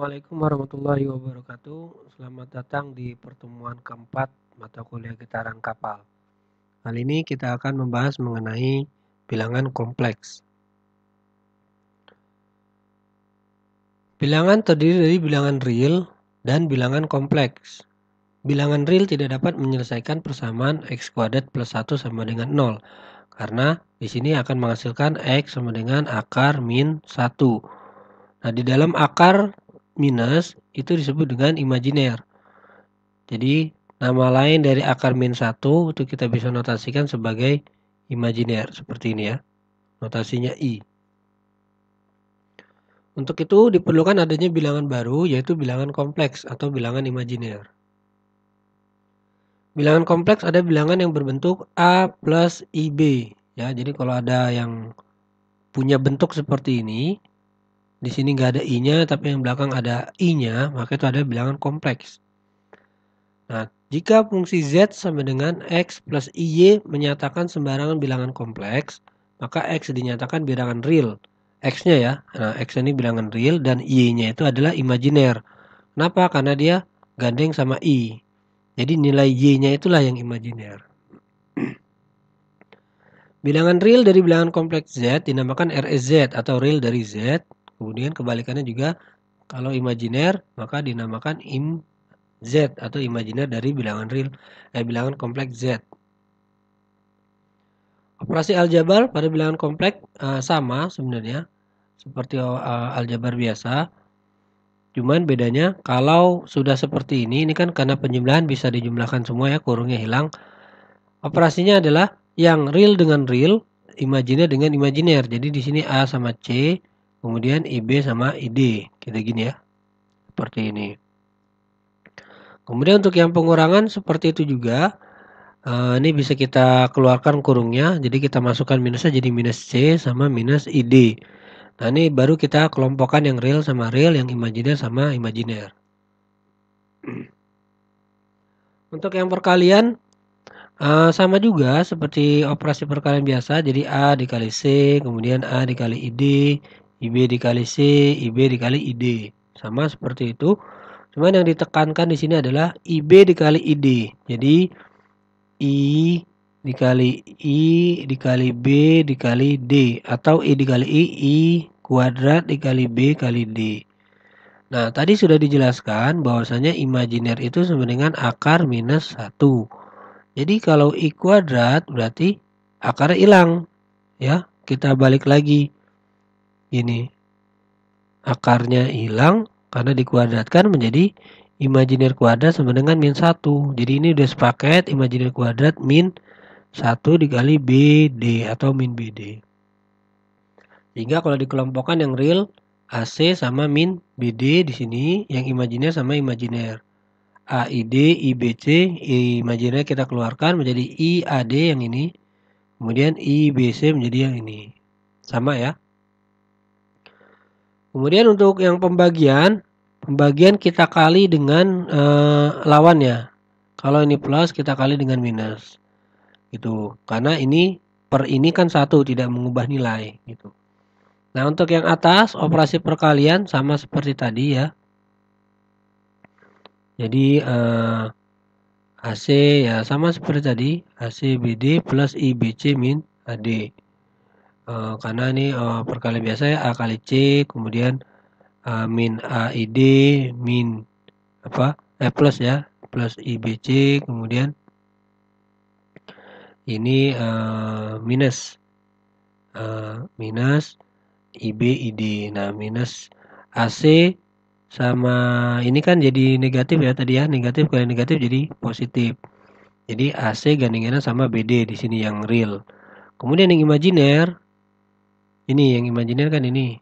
Assalamualaikum warahmatullahi wabarakatuh. Selamat datang di pertemuan keempat mata kuliah getaran kapal. Kali ini kita akan membahas mengenai bilangan kompleks. Bilangan terdiri dari bilangan real dan bilangan kompleks. Bilangan real tidak dapat menyelesaikan persamaan x kuadrat plus 1 sama dengan 0 karena di sini akan menghasilkan x sama dengan akar min 1. Nah, di dalam akar minus itu disebut dengan imajiner. Jadi nama lain dari akar min 1 itu kita bisa notasikan sebagai imajiner seperti ini ya. Notasinya I. Untuk itu diperlukan adanya bilangan baru yaitu bilangan kompleks atau bilangan imajiner. Bilangan kompleks ada bilangan yang berbentuk A plus IB ya. Jadi kalau ada yang punya bentuk seperti ini, di sini nggak ada i-nya tapi yang belakang ada i-nya maka itu ada bilangan kompleks. Nah, jika fungsi z sama dengan x plus iy menyatakan sembarangan bilangan kompleks, maka x dinyatakan bilangan real. X-nya ya, nah X ini bilangan real dan Y-nya itu adalah imajiner. Kenapa? Karena dia gandeng sama I. Jadi nilai Y-nya itulah yang imajiner. Bilangan real dari bilangan kompleks Z dinamakan REZ atau real dari Z Kemudian kebalikannya juga kalau imajiner maka dinamakan im Z atau imajiner dari bilangan real eh bilangan kompleks Z. Operasi aljabar pada bilangan kompleks uh, eh, sama sebenarnya seperti uh, aljabar biasa. Cuman bedanya kalau sudah seperti ini ini kan karena penjumlahan bisa dijumlahkan semua ya kurungnya hilang. Operasinya adalah yang real dengan real, imajiner dengan imajiner. Jadi di sini A sama C, kemudian IB sama ID kita gini ya seperti ini kemudian untuk yang pengurangan seperti itu juga uh, ini bisa kita keluarkan kurungnya jadi kita masukkan minusnya jadi minus C sama minus ID nah ini baru kita kelompokkan yang real sama real yang imajiner sama imajiner untuk yang perkalian Uh, sama juga seperti operasi perkalian biasa, jadi A dikali C, kemudian A dikali ID, IB dikali C, IB dikali ID. Sama seperti itu. Cuman yang ditekankan di sini adalah IB dikali ID. Jadi I dikali I dikali B dikali D atau I dikali I, I kuadrat dikali B kali D. Nah, tadi sudah dijelaskan bahwasanya imajiner itu sama dengan akar minus 1. Jadi kalau I kuadrat berarti akar hilang. Ya, kita balik lagi ini akarnya hilang karena dikuadratkan menjadi imajiner kuadrat sama dengan min 1 jadi ini udah sepaket imajiner kuadrat min 1 dikali BD atau min BD sehingga kalau dikelompokkan yang real AC sama min BD di sini yang imajiner sama imajiner AID, IBC, imajiner kita keluarkan menjadi IAD yang ini kemudian IBC menjadi yang ini sama ya Kemudian untuk yang pembagian, pembagian kita kali dengan e, lawannya. Kalau ini plus kita kali dengan minus. Gitu. Karena ini per ini kan satu tidak mengubah nilai gitu. Nah, untuk yang atas operasi perkalian sama seperti tadi ya. Jadi e, eh, AC ya sama seperti tadi, AC BD plus IBC min AD uh, karena ini uh, perkalian biasa ya a kali c kemudian uh, min a id min apa eh plus ya plus ibc kemudian ini uh, minus uh, minus ib id nah minus ac sama ini kan jadi negatif ya tadi ya negatif kali negatif jadi positif jadi AC gandengannya sama BD di sini yang real kemudian yang imajiner ini yang imajiner kan ini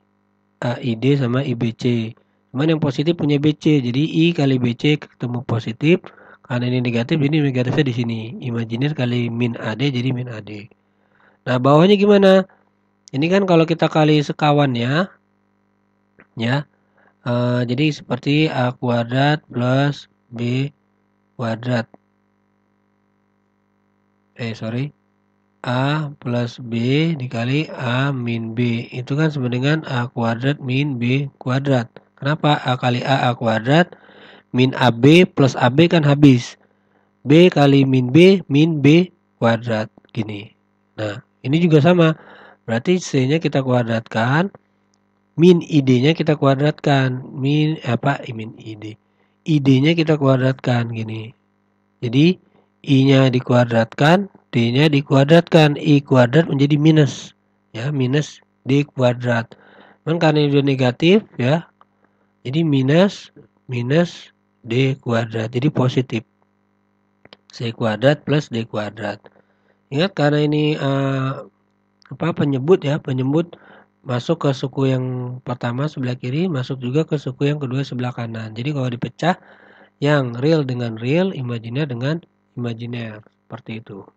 AID sama IBC cuman yang positif punya BC jadi I kali BC ketemu positif karena ini negatif ini negatifnya di sini imajiner kali min AD jadi min AD nah bawahnya gimana ini kan kalau kita kali sekawannya ya uh, jadi seperti A kuadrat plus B kuadrat eh sorry A plus B dikali A min B. Itu kan sama dengan A kuadrat min B kuadrat. Kenapa? A kali A, A kuadrat min AB plus AB kan habis. B kali min B, min B kuadrat. Gini. Nah, ini juga sama. Berarti C-nya kita kuadratkan. Min ID-nya kita kuadratkan. Min, apa? Min ID. ID-nya kita kuadratkan. Gini. Jadi, I-nya dikuadratkan, D-nya dikuadratkan, I kuadrat menjadi minus. Ya, minus D kuadrat. Dan karena ini negatif ya, jadi minus minus D kuadrat. Jadi positif. C kuadrat plus D kuadrat. Ingat karena ini uh, apa penyebut ya, penyebut masuk ke suku yang pertama sebelah kiri, masuk juga ke suku yang kedua sebelah kanan. Jadi kalau dipecah yang real dengan real, imajiner dengan imajiner. Seperti itu.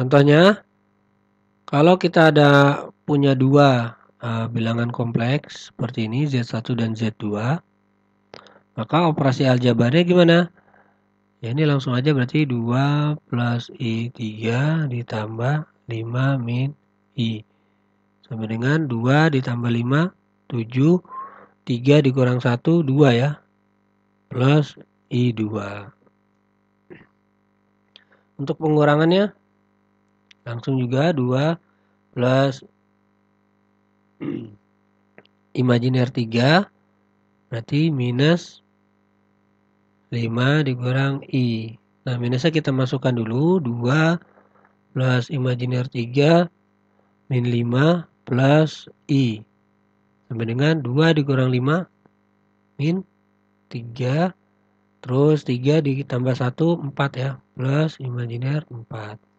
Contohnya, kalau kita ada punya dua uh, bilangan kompleks seperti ini Z1 dan Z2, maka operasi aljabarnya gimana? Ya ini langsung aja berarti 2 plus I3 ditambah 5 min I. Sama dengan 2 ditambah 5, 7, 3 dikurang 1, 2 ya. Plus I2. Untuk pengurangannya, langsung juga 2 plus imajiner 3 berarti minus 5 dikurang I nah minusnya kita masukkan dulu 2 plus imajiner 3 min 5 plus I sampai dengan 2 dikurang 5 min 3 terus 3 ditambah 1 4 ya plus imajiner 4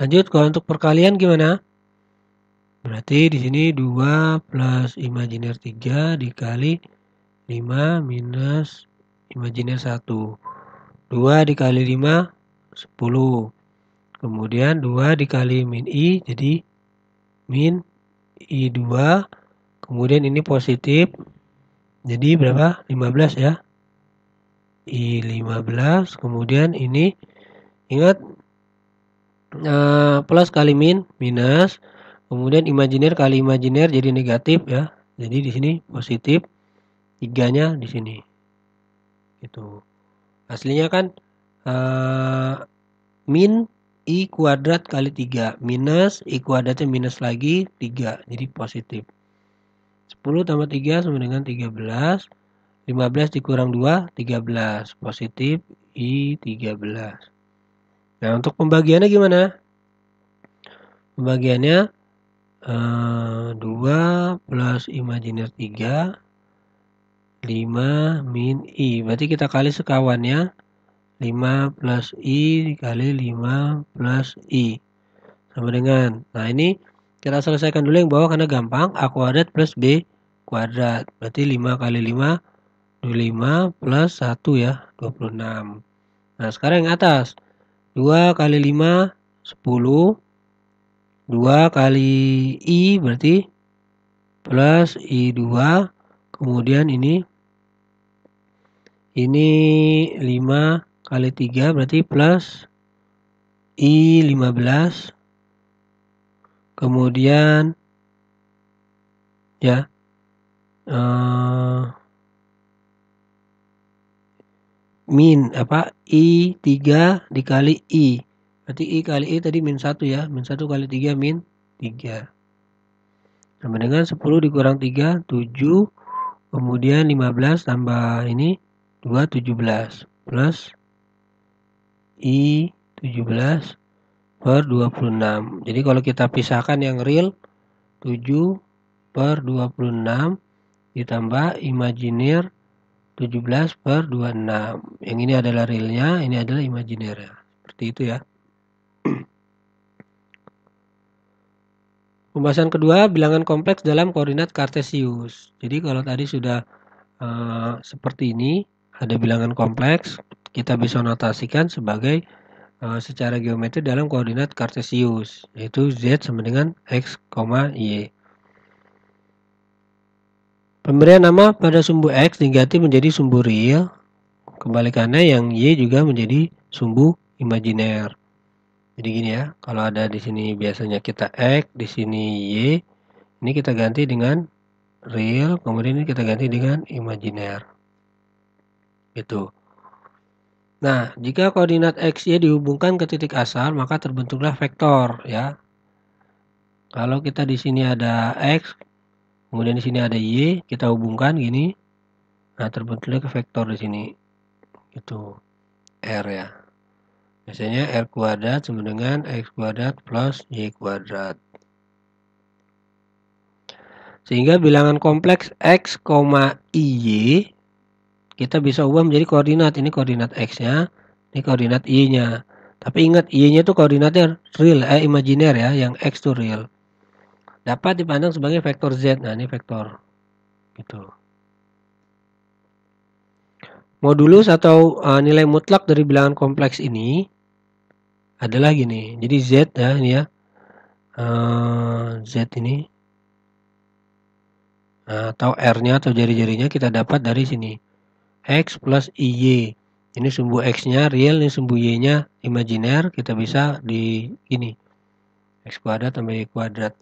Lanjut kalau untuk perkalian gimana? Berarti di sini 2 plus imajiner 3 dikali 5 minus imajiner 1. 2 dikali 5 10. Kemudian 2 dikali min i jadi min i 2. Kemudian ini positif. Jadi berapa? 15 ya. i 15. Kemudian ini ingat Eh, plus kali min minus kemudian imajiner kali imajiner jadi negatif ya jadi di sini positif tiganya di sini itu aslinya kan uh, min i kuadrat kali tiga minus i kuadratnya minus lagi tiga jadi positif 10 tambah 3 sama dengan 13 15 dikurang 2 13 positif i 13 Nah, untuk pembagiannya gimana? Pembagiannya uh, eh, 2 plus imajiner 3 5 min I. Berarti kita kali sekawannya 5 plus I dikali 5 plus I. Sama dengan. Nah ini kita selesaikan dulu yang bawah karena gampang. A kuadrat plus B kuadrat. Berarti 5 kali 5 25 plus 1 ya. 26. Nah sekarang yang atas. 2 kali 5, 10. 2 kali I berarti plus I2. Kemudian ini ini 5 kali 3 berarti plus I15. Kemudian ya. eh Uh, min apa i 3 dikali i. Berarti i kali i tadi min 1 ya. Min 1 kali 3 min 3. Sama dengan 10 dikurang 3 7 kemudian 15 tambah ini 2 17 plus i 17 per 26. Jadi kalau kita pisahkan yang real 7 per 26 ditambah imajiner 17 per 26 yang ini adalah realnya ini adalah imajinernya seperti itu ya Pembahasan kedua, bilangan kompleks dalam koordinat kartesius. Jadi kalau tadi sudah uh, seperti ini, ada bilangan kompleks, kita bisa notasikan sebagai uh, secara geometri dalam koordinat kartesius, yaitu z sama dengan x, y. Pemberian nama pada sumbu X diganti menjadi sumbu real, kebalikannya yang Y juga menjadi sumbu imajiner. Jadi gini ya, kalau ada di sini biasanya kita X, di sini Y, ini kita ganti dengan real, kemudian ini kita ganti dengan imajiner. Gitu. Nah, jika koordinat X, Y dihubungkan ke titik asal, maka terbentuklah vektor ya. Kalau kita di sini ada X, Kemudian di sini ada Y, kita hubungkan gini. Nah, terbentuklah ke vektor di sini. Itu R ya. Biasanya R kuadrat sama dengan X kuadrat plus Y kuadrat. Sehingga bilangan kompleks X, Y kita bisa ubah menjadi koordinat. Ini koordinat X-nya, ini koordinat Y-nya. Tapi ingat Y-nya itu koordinatnya real, eh imajiner ya, yang X itu real dapat dipandang sebagai vektor Z. Nah, ini vektor gitu. Modulus atau uh, nilai mutlak dari bilangan kompleks ini adalah gini. Jadi Z ya ini ya. Uh, Z ini eh, atau R-nya atau jari-jarinya kita dapat dari sini. X plus IY. Ini sumbu X-nya real, ini sumbu Y-nya imajiner. Kita bisa di ini X kuadrat tambah Y kuadrat.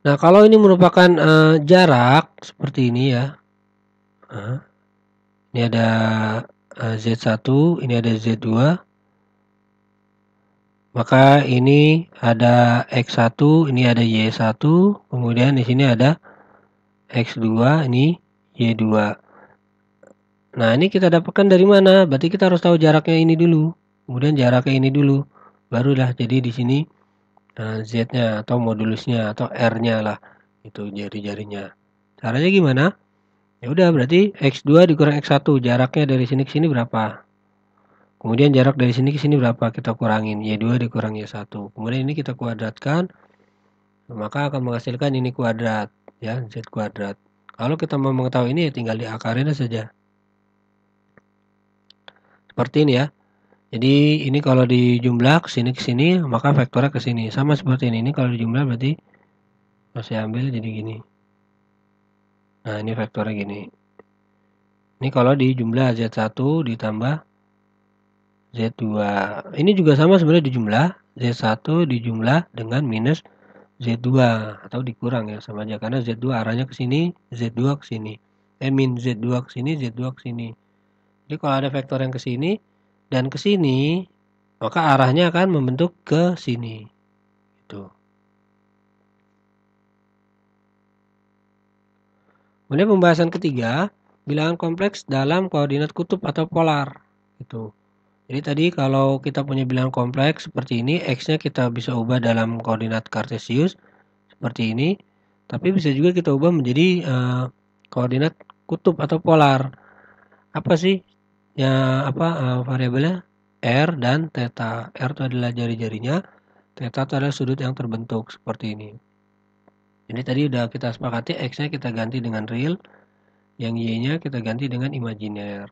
Nah, kalau ini merupakan uh, jarak seperti ini ya. Nah, ini ada uh, eh, Z1, ini ada Z2. Maka ini ada X1, ini ada Y1, kemudian di sini ada X2, ini Y2. Nah, ini kita dapatkan dari mana? Berarti kita harus tahu jaraknya ini dulu. Kemudian jaraknya ini dulu. Barulah jadi di sini Eh, z-nya atau modulusnya atau r-nya lah itu jari-jarinya caranya gimana ya udah berarti x2 dikurang x1 jaraknya dari sini ke sini berapa kemudian jarak dari sini ke sini berapa kita kurangin y2 dikurang y1 kemudian ini kita kuadratkan maka akan menghasilkan ini kuadrat ya z kuadrat kalau kita mau mengetahui ini ya tinggal diakarin saja seperti ini ya jadi ini kalau jumlah ke sini ke sini maka vektornya ke sini. Sama seperti ini. Ini kalau jumlah berarti saya ambil jadi gini. Nah, ini vektornya gini. Ini kalau di jumlah Z1 ditambah Z2. Ini juga sama sebenarnya di jumlah Z1 dijumlah dengan minus Z2 atau dikurang ya sama aja karena Z2 arahnya ke sini, Z2 ke sini. Eh min Z2 ke sini, Z2 ke sini. Jadi kalau ada vektor yang ke sini, dan ke sini, maka arahnya akan membentuk ke sini. Itu. Kemudian pembahasan ketiga, bilangan kompleks dalam koordinat kutub atau polar. Itu. Jadi tadi kalau kita punya bilangan kompleks seperti ini, x-nya kita bisa ubah dalam koordinat kartesius seperti ini, tapi bisa juga kita ubah menjadi uh, koordinat kutub atau polar. Apa sih ya apa uh, variabelnya r dan theta. R itu adalah jari-jarinya, theta itu adalah sudut yang terbentuk seperti ini. ini tadi udah kita sepakati x-nya kita ganti dengan real, yang y-nya kita ganti dengan imajiner.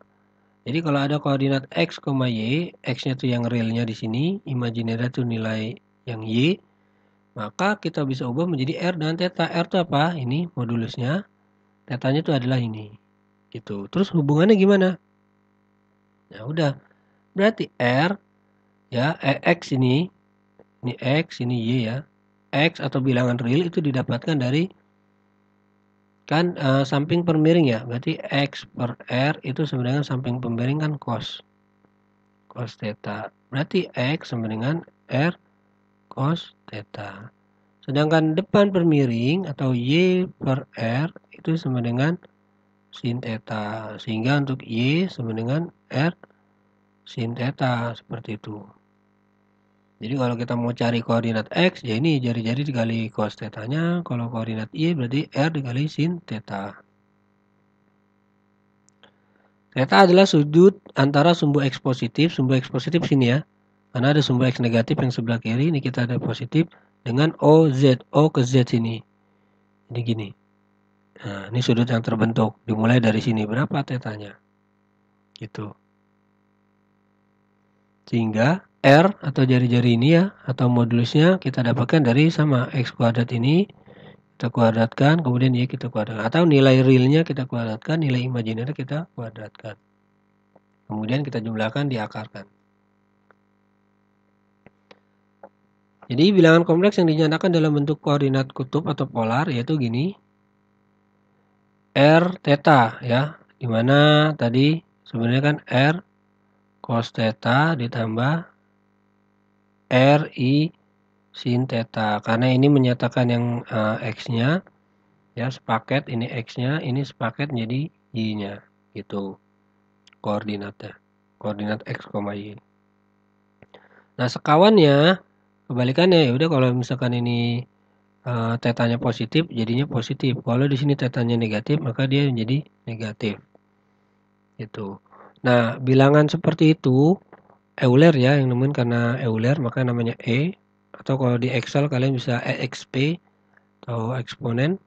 Jadi kalau ada koordinat x, y, x-nya itu yang realnya di sini, imajiner itu nilai yang y, maka kita bisa ubah menjadi r dan theta. R itu apa? Ini modulusnya. Tetanya itu adalah ini. Gitu. Terus hubungannya gimana? ya udah. Berarti R ya eh, X ini ini X, ini Y ya. X atau bilangan real itu didapatkan dari kan uh, samping per miring ya. Berarti X per R itu sebenarnya samping pemiring kan cos. Cos theta. Berarti X sama dengan R cos theta. Sedangkan depan per miring atau Y per R itu sama dengan sin theta. Sehingga untuk Y sama dengan R sin theta seperti itu. Jadi kalau kita mau cari koordinat X, ya ini jari-jari dikali cos tetanya. Kalau koordinat Y berarti R dikali sin theta. Theta adalah sudut antara sumbu X positif, sumbu X positif sini ya. Karena ada sumbu X negatif yang sebelah kiri, ini kita ada positif dengan o z O ke Z sini. Ini gini. Nah, ini sudut yang terbentuk, dimulai dari sini. Berapa tetanya? gitu. Sehingga R atau jari-jari ini ya atau modulusnya kita dapatkan dari sama X kuadrat ini kita kuadratkan kemudian Y kita kuadratkan atau nilai realnya kita kuadratkan nilai imajiner kita kuadratkan kemudian kita jumlahkan diakarkan Jadi bilangan kompleks yang dinyatakan dalam bentuk koordinat kutub atau polar yaitu gini R theta ya, dimana tadi sebenarnya kan R cos theta ditambah R I sin theta karena ini menyatakan yang uh, X-nya ya sepaket ini X-nya ini sepaket jadi Y-nya gitu koordinatnya koordinat X, Y nah sekawannya kebalikannya ya udah kalau misalkan ini uh, eh, tetanya positif jadinya positif kalau di sini tetanya negatif maka dia menjadi negatif itu. Nah, bilangan seperti itu Euler ya yang nemuin karena Euler maka namanya E atau kalau di Excel kalian bisa EXP atau eksponen.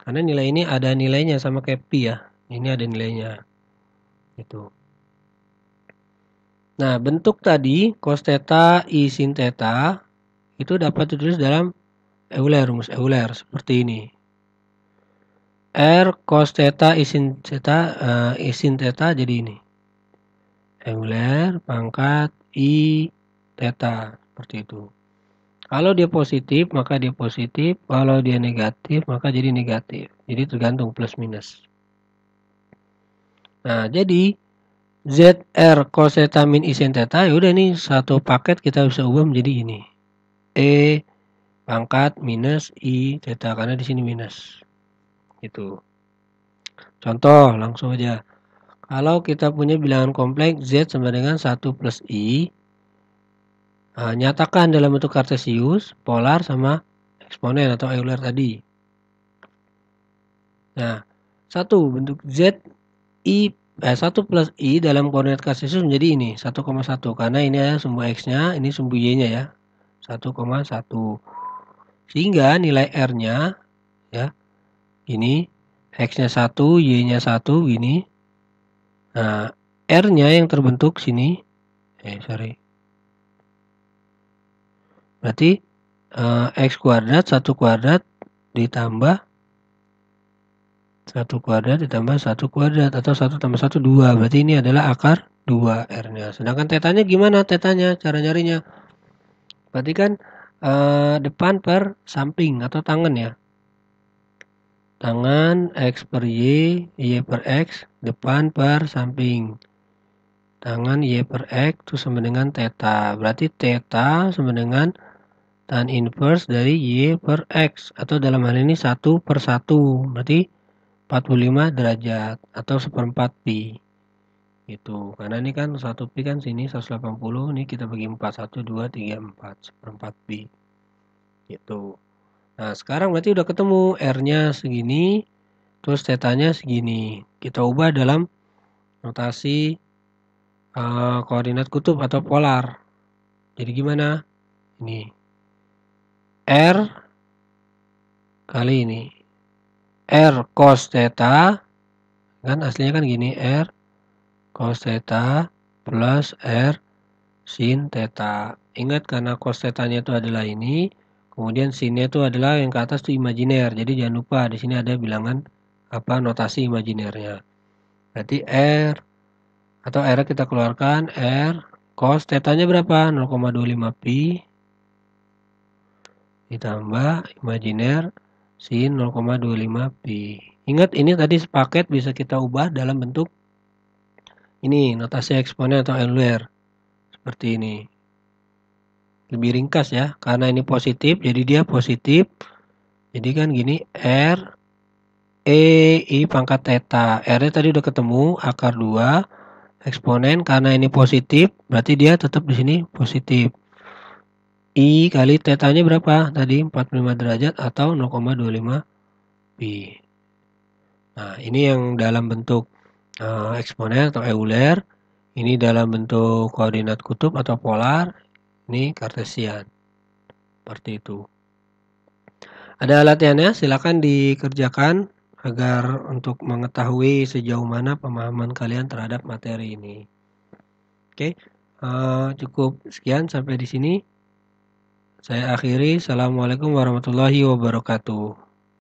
Karena nilai ini ada nilainya sama kayak pi ya. Ini ada nilainya. Gitu. Nah, bentuk tadi cos theta i sin theta itu dapat ditulis dalam Euler rumus Euler seperti ini. R cos theta isin theta uh, isin theta jadi ini. Angular pangkat I theta seperti itu. Kalau dia positif maka dia positif, kalau dia negatif maka jadi negatif. Jadi tergantung plus minus. Nah, jadi ZR cos theta min isin theta yaudah udah nih satu paket kita bisa ubah menjadi ini. E pangkat minus I theta karena di sini minus itu contoh langsung aja kalau kita punya bilangan kompleks Z sama dengan 1 plus I nah, nyatakan dalam bentuk kartesius polar sama eksponen atau Euler tadi nah satu bentuk Z I eh, 1 plus I dalam koordinat kartesius menjadi ini 1,1 karena ini adalah sumbu X nya ini sumbu Y nya ya 1,1 sehingga nilai R nya ya Gini, X-nya 1, Y-nya 1, gini. Nah, R-nya yang terbentuk sini. Eh, sorry. Berarti uh, X kuadrat, 1 kuadrat ditambah 1 kuadrat ditambah 1 kuadrat atau 1 tambah 1, 2. Berarti ini adalah akar 2 R-nya. Sedangkan tetanya gimana tetanya? Cara nyarinya. Berarti kan uh, depan per samping atau tangan ya tangan X per Y, Y per X, depan per samping. Tangan Y per X itu sama dengan theta. Berarti theta sama dengan tan inverse dari Y per X. Atau dalam hal ini 1 per 1. Berarti 45 derajat atau seperempat pi. Itu. Karena ini kan satu pi kan sini 180. Ini kita bagi 4. 1, 2, 3, 4. Seperempat pi. Itu. Nah, sekarang berarti udah ketemu R-nya segini, terus theta-nya segini. Kita ubah dalam notasi uh, eh, koordinat kutub atau polar. Jadi gimana? Ini R kali ini. R cos theta kan aslinya kan gini R cos theta plus R sin theta. Ingat karena cos theta-nya itu adalah ini, Kemudian sini itu adalah yang ke atas itu imajiner. Jadi jangan lupa di sini ada bilangan apa notasi imajinernya. Berarti R atau R kita keluarkan R cos tetanya berapa? 0,25 pi ditambah imajiner sin 0,25 pi. Ingat ini tadi sepaket bisa kita ubah dalam bentuk ini notasi eksponen atau euler seperti ini lebih ringkas ya karena ini positif jadi dia positif jadi kan gini R E I pangkat theta R nya tadi udah ketemu akar 2 eksponen karena ini positif berarti dia tetap di sini positif I kali nya berapa tadi 45 derajat atau 0,25 pi nah ini yang dalam bentuk uh, eksponen atau euler ini dalam bentuk koordinat kutub atau polar ini kartesian. Seperti itu. Ada latihannya, silakan dikerjakan agar untuk mengetahui sejauh mana pemahaman kalian terhadap materi ini. Oke, eh, cukup sekian sampai di sini. Saya akhiri. Assalamualaikum warahmatullahi wabarakatuh.